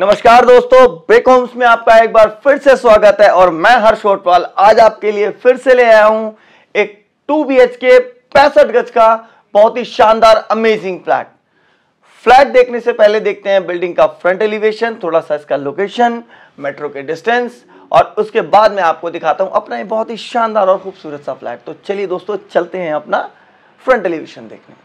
नमस्कार दोस्तों break Holmes में आपका एक बार फिर से स्वागत है और मैं हर्ष होटवाल आज आपके लिए फिर से ले आया हूं एक 2 के पैंसठ गज का बहुत ही शानदार अमेजिंग फ्लैट फ्लैट देखने से पहले देखते हैं बिल्डिंग का फ्रंट एलिवेशन थोड़ा सा इसका लोकेशन मेट्रो के डिस्टेंस और उसके बाद में आपको दिखाता हूं अपना बहुत ही शानदार और खूबसूरत सा फ्लैट तो चलिए दोस्तों चलते हैं अपना फ्रंट एलिवेशन देखने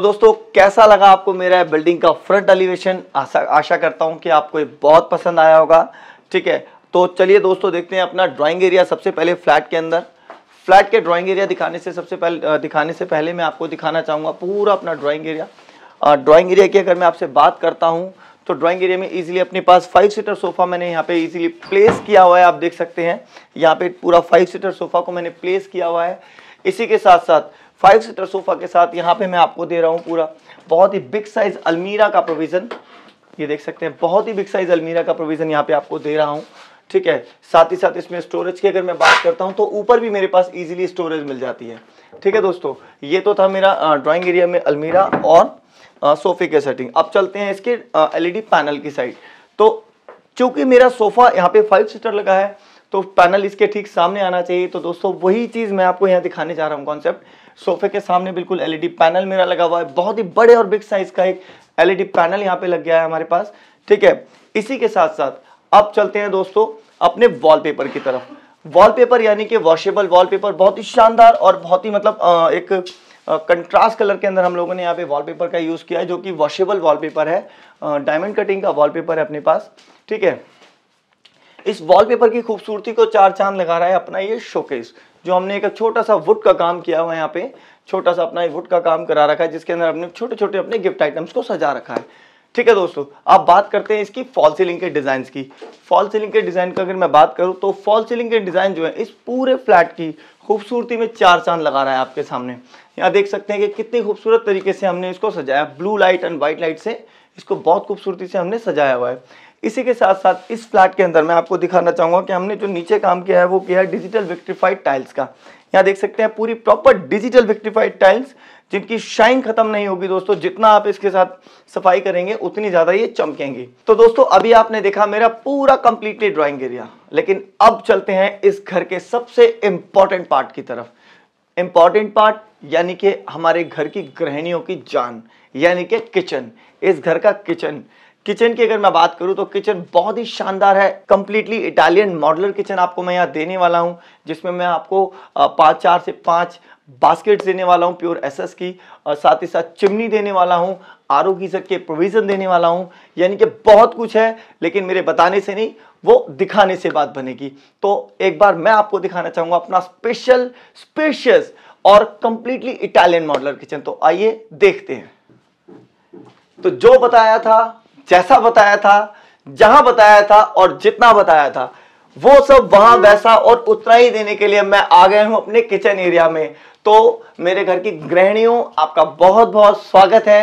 तो दोस्तों कैसा लगा आपको मेरा बिल्डिंग का फ्रंट एलिवेशन आशा करता हूं कि आपको ये बहुत पसंद आया होगा ठीक है तो चलिए दोस्तों देखते हैं अपना ड्राइंग एरिया सबसे पहले फ्लैट के अंदर फ्लैट के ड्राइंग एरिया दिखाने से सबसे पहले दिखाने से पहले मैं आपको दिखाना चाहूँगा पूरा अपना ड्राइंग एरिया ड्राइंग एरिया की अगर मैं आपसे बात करता हूँ तो ड्राइंग एरिया में इजीली अपने पास फाइव सीटर सोफा मैंने यहाँ पे इजीली प्लेस किया हुआ है आप देख सकते हैं यहाँ पे पूरा फाइव सीटर सोफा को मैंने प्लेस किया हुआ है इसी के साथ साथ फाइव सीटर सोफा के साथ यहाँ पे मैं आपको दे रहा हूँ पूरा बहुत ही बिग साइज अलमीरा का प्रोविजन ये देख सकते हैं बहुत ही बिग साइज अलमीरा का प्रोविजन यहाँ पे आपको दे रहा हूँ ठीक है साथ ही साथ इसमें स्टोरेज की अगर मैं बात करता हूँ तो ऊपर भी मेरे पास इजिली स्टोरेज मिल जाती है ठीक है दोस्तों ये तो था मेरा ड्राइंग एरिया में अलमीरा और सोफे के सेटिंग अब चलते हैं इसके एलईडी पैनल e की साइड तो चूंकि मेरा सोफा यहाँ पे फाइव सीटर लगा है तो पैनल इसके ठीक सामने आना चाहिए तो दोस्तों वही चीज़ मैं आपको यहाँ दिखाने जा रहा हूँ कॉन्सेप्ट सोफे के सामने बिल्कुल एलईडी पैनल e मेरा लगा हुआ है बहुत ही बड़े और बिग साइज का एक एलईडी पैनल e यहाँ पे लग गया है हमारे पास ठीक है इसी के साथ साथ अब चलते हैं दोस्तों अपने वॉलपेपर की तरफ वॉलपेपर यानी कि वॉशेबल वॉलपेपर बहुत ही शानदार और बहुत ही मतलब एक कंट्रास्ट कलर के अंदर हम लोगों ने यहाँ पे वॉलपेपर का यूज़ किया है जो कि वॉशेबल वॉलपेपर है डायमंड कटिंग का वॉलपेपर है अपने पास ठीक है इस वॉलपेपर की खूबसूरती को चार चांद लगा रहा है अपना ये शोकेस जो हमने एक छोटा सा वुड का काम किया हुआ है यहाँ पे छोटा सा अपना वुड का काम करा रखा है जिसके अंदर हमने छोटे छोटे अपने गिफ्ट आइटम्स को सजा रखा है ठीक है दोस्तों आप बात करते हैं इसकी फॉल सीलिंग के डिज़ाइन की फॉल सीलिंग के डिज़ाइन का अगर मैं बात करूं तो फॉल सीलिंग के डिज़ाइन जो है इस पूरे फ्लैट की खूबसूरती में चार चांद लगा रहा है आपके सामने यहाँ देख सकते हैं कि कितनी खूबसूरत तरीके से हमने इसको सजाया blue light and white light से इसको बहुत खूबसूरती से हमने सजाया हुआ है इसी के साथ साथ इस फ्लैट के अंदर मैं आपको दिखाना चाहूँगा कि हमने जो नीचे काम किया है वो किया है डिजिटल विक्ट्रीफाइड टाइल्स का यहाँ देख सकते हैं पूरी प्रॉपर डिजिटल विक्ट्रीफाइड टाइल्स जिनकी शाइन खत्म नहीं होगी दोस्तों जितना आप इसके साथ सफाई करेंगे उतनी ज्यादा ये चमकेंगी तो दोस्तों अभी आपने देखा मेरा पूरा कंप्लीटली ड्राइंग एरिया लेकिन अब चलते हैं इस घर के सबसे इंपॉर्टेंट पार्ट की तरफ इंपॉर्टेंट पार्ट यानी कि हमारे घर की गृहणियों की जान यानी कि किचन इस घर का किचन किचन की अगर मैं बात करूं तो किचन बहुत ही शानदार है कंप्लीटली इटालियन मॉडलर किचन आपको मैं यहाँ देने वाला हूँ जिसमें मैं आपको पाँच चार से पाँच बास्केट देने वाला हूँ प्योर एसएस की और साथ ही साथ चिमनी देने वाला हूँ आर ओ गीजर के प्रोविज़न देने वाला हूँ यानी कि बहुत कुछ है लेकिन मेरे बताने से नहीं वो दिखाने से बात बनेगी तो एक बार मैं आपको दिखाना चाहूँगा अपना स्पेशल स्पेशियस और कंप्लीटली इटालियन मॉडलर किचन तो आइए देखते हैं तो जो बताया था जैसा बताया था जहां बताया था और जितना बताया था वो सब वहां वैसा और उतना ही देने के लिए मैं आ गया हूं अपने किचन एरिया में तो मेरे घर की गृहणियों आपका बहुत बहुत स्वागत है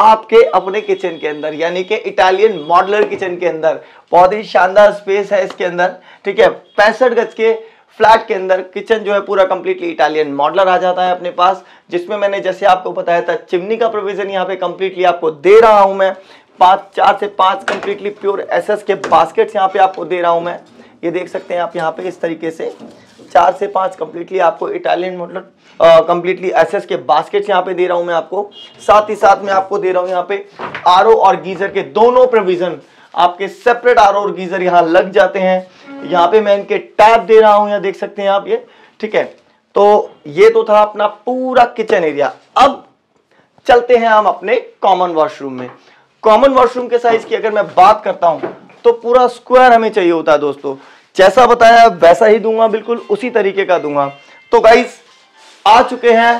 आपके अपने किचन के अंदर यानी कि इटालियन मॉडलर किचन के अंदर बहुत ही शानदार स्पेस है इसके अंदर ठीक है पैंसठ गज के फ्लैट के अंदर किचन जो है पूरा कंप्लीटली इटालियन मॉडलर आ जाता है अपने पास जिसमें मैंने जैसे आपको बताया था चिमनी का प्रोविजन यहाँ पे कंप्लीटली आपको दे रहा हूं मैं पांच चार से पांच कंप्लीटली प्योर एसएस के बास्केट्स यहाँ पे आपको दे रहा हूं मैं ये देख सकते हैं आप यहाँ पे इस तरीके से चार से पांच कंप्लीटली आपको इटालियन मॉडल कंप्लीटली एसएस के बास्केट्स यहाँ पे दे रहा हूं मैं आपको साथ ही साथ मैं आपको दे रहा हूं यहाँ पे आर और गीजर के दोनों प्रोविजन आपके सेपरेट आर और गीजर यहाँ लग जाते हैं यहाँ पे मैं इनके टैप दे रहा हूं यहाँ देख सकते हैं आप ये ठीक है तो ये तो था अपना पूरा किचन एरिया अब चलते हैं हम अपने कॉमन वॉशरूम में कॉमन वॉशरूम के साइज की अगर मैं बात करता हूं तो पूरा स्क्वायर हमें चाहिए होता है दोस्तों जैसा बताया वैसा ही दूंगा बिल्कुल उसी तरीके का दूंगा तो गाइज आ चुके हैं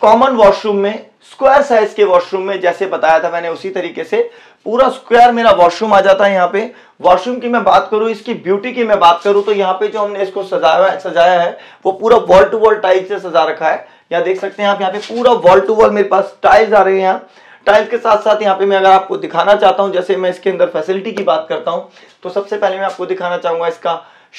कॉमन वॉशरूम में स्क्वायर साइज के वॉशरूम में जैसे बताया था मैंने उसी तरीके से पूरा स्क्वायर मेरा वॉशरूम आ जाता है यहाँ पे वॉशरूम की मैं बात करूं इसकी ब्यूटी की मैं बात करूं तो यहाँ पे जो हमने इसको सजाया सजाया है वो पूरा वॉल टू वॉल टाइल से सजा रखा है यहाँ देख सकते हैं आप यहाँ पे पूरा वॉल टू वॉल मेरे पास टाइल्स आ रहे हैं टाइल्स के साथ साथ यहाँ पे मैं अगर आपको दिखाना चाहता हूँ जैसे मैं इसके अंदर फैसिलिटी की बात करता हूँ तो सबसे पहले मैं आपको दिखाना चाहूंगा इसका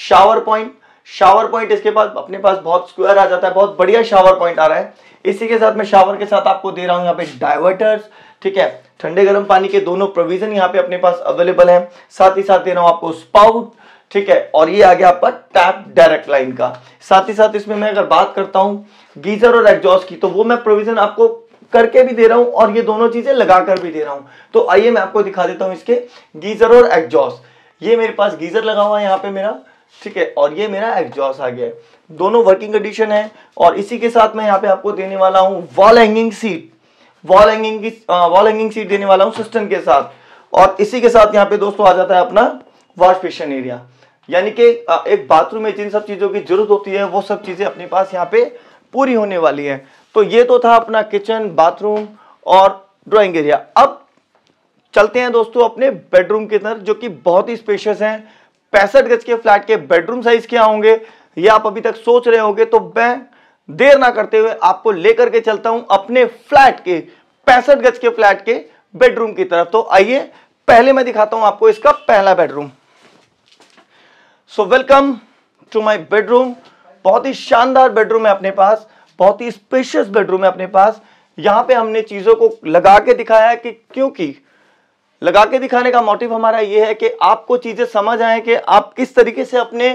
शावर पॉइंट शावर पॉइंट इसके पास अपने पास बहुत स्क्वायर आ जाता है बहुत बढ़िया शावर पॉइंट आ रहा है इसी के साथ मैं शावर के साथ आपको दे रहा हूँ यहाँ पे डाइवर्टर्स ठीक है ठंडे गर्म पानी के दोनों प्रोविजन यहाँ पे अपने पास अवेलेबल है साथ ही साथ दे रहा हूँ आपको स्पाउट ठीक है और ये आ गया आपका टैप डायरेक्ट लाइन का साथ ही साथ इसमें मैं अगर बात करता हूँ गीजर और एग्जॉस्ट की तो वो मैं प्रोविजन आपको करके भी दे रहा हूं और ये दोनों चीजें लगाकर भी दे रहा हूं तो आइए मैं आपको दिखा देता हूं इसके गीजर और एग्जॉस्ट ये मेरे पास गीजर लगा हुआ है यहाँ पे मेरा ठीक है और ये मेरा एग्जॉस्ट आ गया है दोनों वर्किंग कंडीशन है और इसी के साथ मैं यहाँ पे आपको देने वाला हूँ wall hanging seat wall hanging की वॉल हैंगिंग सीट देने वाला हूँ सिस्टम के साथ और इसी के साथ यहाँ पे दोस्तों आ जाता है अपना वॉश बेसन एरिया यानी कि एक बाथरूम में जिन सब चीज़ों की जरूरत होती है वो सब चीज़ें अपने पास यहाँ पे पूरी होने वाली है तो ये तो था अपना किचन बाथरूम और ड्राइंग एरिया अब चलते हैं दोस्तों अपने बेडरूम के तरफ जो कि बहुत ही स्पेशियस हैं पैंसठ गज के फ्लैट के बेडरूम साइज क्या होंगे या आप अभी तक सोच रहे होंगे तो मैं देर ना करते हुए आपको लेकर के चलता हूं अपने फ्लैट के पैंसठ गज के फ्लैट के बेडरूम की तरफ तो आइए पहले मैं दिखाता हूं आपको इसका पहला bedroom so welcome to my bedroom बहुत ही शानदार बेडरूम है अपने पास बहुत ही स्पेशियस बेडरूम है अपने पास यहाँ पे हमने चीज़ों को लगा के दिखाया है कि क्योंकि लगा के दिखाने का मोटिव हमारा ये है कि आपको चीज़ें समझ आए कि आप किस तरीके से अपने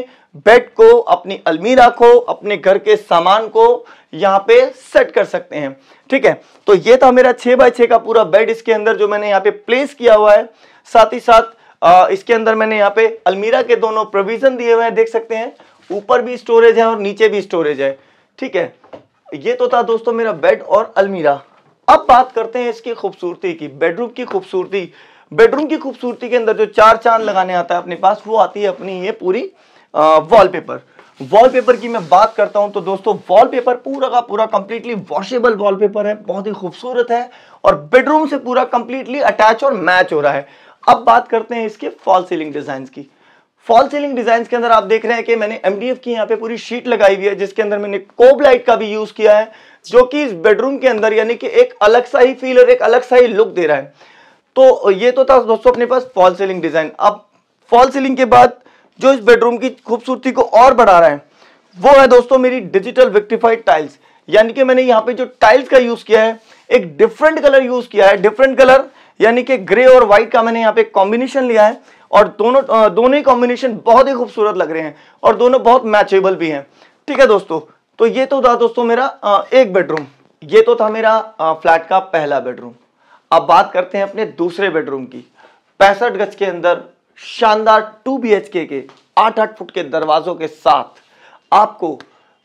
बेड को अपनी अलमीरा को अपने घर के सामान को यहाँ पे सेट कर सकते हैं ठीक है तो ये था मेरा छः बाय छः का पूरा बेड इसके अंदर जो मैंने यहाँ पे प्लेस किया हुआ है साथ ही साथ इसके अंदर मैंने यहाँ पे अलमीरा के दोनों प्रोविज़न दिए हुए हैं देख सकते हैं ऊपर भी स्टोरेज है और नीचे भी स्टोरेज है ठीक है ये तो था दोस्तों मेरा बेड और अलमीरा अब बात करते हैं इसकी खूबसूरती की बेडरूम की खूबसूरती बेडरूम की खूबसूरती के अंदर जो चार चांद लगाने आता है अपने पास वो आती है अपनी ये पूरी वॉलपेपर वॉलपेपर की मैं बात करता हूं तो दोस्तों वॉलपेपर पूरा का पूरा कंप्लीटली वॉशेबल वॉलपेपर है बहुत ही खूबसूरत है और बेडरूम से पूरा कंप्लीटली अटैच और मैच हो रहा है अब बात करते हैं इसके फॉल सीलिंग डिजाइन की फॉल सीलिंग डिजाइन के अंदर आप देख रहे हैं कि मैंने एमडीएफ की यहाँ पे पूरी शीट लगाई हुई है जिसके अंदर मैंने कोब लाइट का भी यूज किया है जो कि इस बेडरूम के अंदर यानी कि एक अलग सा ही फील और एक अलग सा ही लुक दे रहा है तो ये तो था दोस्तों अपने पास फॉल सीलिंग डिजाइन अब फॉल सीलिंग के बाद जो इस बेडरूम की खूबसूरती को और बढ़ा रहा है वो है दोस्तों मेरी डिजिटल विक्टिफाइड टाइल्स यानी कि मैंने यहाँ पे जो टाइल्स का यूज किया है एक डिफरेंट कलर यूज किया है डिफरेंट कलर यानी कि ग्रे और व्हाइट का मैंने यहाँ पे कॉम्बिनेशन लिया है और दोनों दोनों ही कॉम्बिनेशन बहुत ही खूबसूरत लग रहे हैं और दोनों बहुत मैचेबल भी हैं ठीक है दोस्तों तो ये तो था दोस्तों मेरा एक बेडरूम ये तो था मेरा फ्लैट का पहला बेडरूम अब बात करते हैं अपने दूसरे बेडरूम की पैंसठ गज के अंदर शानदार टू बी के आठ आठ फुट के दरवाजों के साथ आपको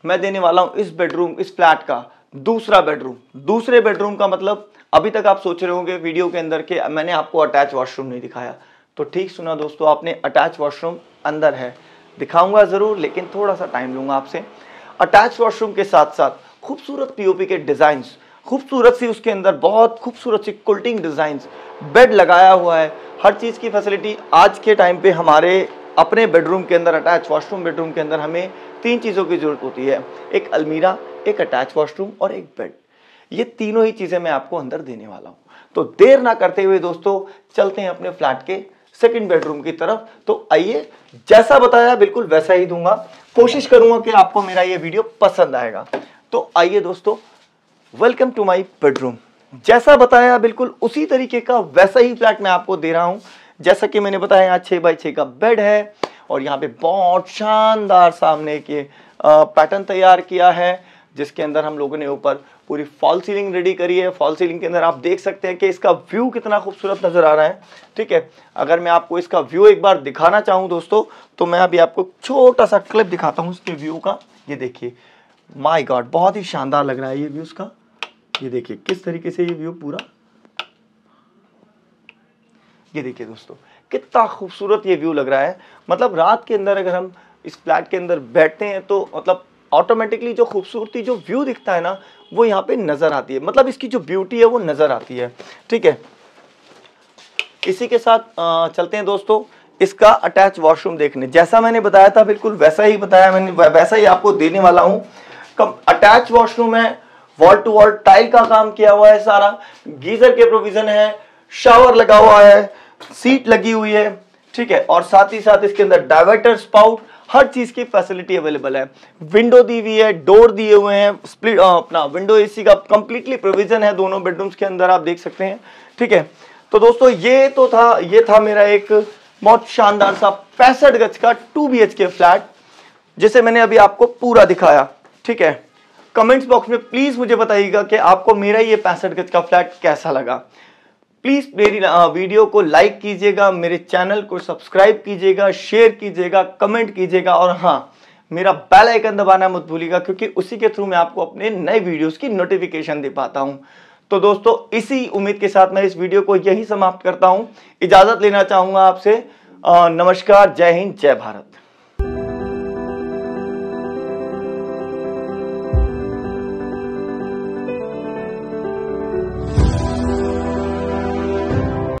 मैं देने वाला हूं इस बेडरूम इस फ्लैट का दूसरा बेडरूम दूसरे बेडरूम का मतलब अभी तक आप सोच रहे होंगे वीडियो के अंदर के मैंने आपको अटैच वॉशरूम नहीं दिखाया तो ठीक सुना दोस्तों आपने अटैच वॉशरूम अंदर है दिखाऊंगा ज़रूर लेकिन थोड़ा सा टाइम लूंगा आपसे अटैच वॉशरूम के साथ साथ खूबसूरत पीओपी के डिज़ाइंस खूबसूरत सी उसके अंदर बहुत खूबसूरत सी कुल्टिंग डिज़ाइंस बेड लगाया हुआ है हर चीज़ की फैसिलिटी आज के टाइम पे हमारे अपने बेडरूम के अंदर अटैच वॉशरूम बेडरूम के अंदर हमें तीन चीज़ों की ज़रूरत होती है एक अलमीरा एक अटैच वॉशरूम और एक बेड ये तीनों ही चीज़ें मैं आपको अंदर देने वाला हूँ तो देर ना करते हुए दोस्तों चलते हैं अपने फ्लैट के सेकंड बेडरूम की तरफ तो आइए जैसा बताया बिल्कुल वैसा ही दूंगा कोशिश करूंगा कि आपको मेरा ये वीडियो पसंद आएगा तो आइए दोस्तों वेलकम टू माय बेडरूम जैसा बताया बिल्कुल उसी तरीके का वैसा ही फ्लैट मैं आपको दे रहा हूं जैसा कि मैंने बताया यहाँ छः बाई छः का बेड है और यहाँ पे बहुत शानदार सामने के पैटर्न तैयार किया है जिसके अंदर हम लोगों ने ऊपर पूरी फॉल सीलिंग रेडी करी है फॉल सीलिंग के अंदर आप देख सकते हैं कि इसका व्यू कितना खूबसूरत नज़र आ रहा है ठीक है अगर मैं आपको इसका व्यू एक बार दिखाना चाहूँ दोस्तों तो मैं अभी आपको छोटा सा क्लिप दिखाता हूँ इसके व्यू का ये देखिए माई गॉड बहुत ही शानदार लग रहा है ये व्यू उसका ये देखिए किस तरीके से ये व्यू पूरा ये देखिए दोस्तों कितना खूबसूरत ये व्यू लग रहा है मतलब रात के अंदर अगर हम इस फ्लैट के अंदर बैठते हैं तो मतलब ऑटोमेटिकली जो खूबसूरती जो व्यू दिखता है ना वो यहाँ पे नज़र आती है मतलब इसकी जो ब्यूटी है वो नज़र आती है ठीक है इसी के साथ चलते हैं दोस्तों इसका अटैच वॉशरूम देखने जैसा मैंने बताया था बिल्कुल वैसा ही बताया मैंने वैसा ही आपको देने वाला हूँ अटैच वॉशरूम है वॉल टू वॉल टाइल का काम किया हुआ है सारा गीजर के प्रोविजन है शावर लगा हुआ है सीट लगी हुई है ठीक है और साथ ही साथ इसके अंदर डाइवर्टर स्पाउट हर चीज़ की फैसिलिटी अवेलेबल है विंडो दी हुई है डोर दिए हुए हैं स्प्लिट अपना विंडो एसी का कंप्लीटली प्रोविजन है दोनों बेडरूम्स के अंदर आप देख सकते हैं ठीक है तो दोस्तों ये तो था ये था मेरा एक बहुत शानदार सा पैंसठ गज का टू बी के फ्लैट जिसे मैंने अभी आपको पूरा दिखाया ठीक है कमेंट्स बॉक्स में प्लीज़ मुझे बताइएगा कि आपको मेरा ये पैंसठ गज का फ्लैट कैसा लगा प्लीज़ मेरी वीडियो को लाइक कीजिएगा मेरे चैनल को सब्सक्राइब कीजिएगा शेयर कीजिएगा कमेंट कीजिएगा और हाँ मेरा बेल आइकन दबाना मत भूलिएगा क्योंकि उसी के थ्रू मैं आपको अपने नए वीडियोस की नोटिफिकेशन दे पाता हूँ तो दोस्तों इसी उम्मीद के साथ मैं इस वीडियो को यही समाप्त करता हूँ इजाज़त लेना चाहूँगा आपसे नमस्कार जय हिंद जय भारत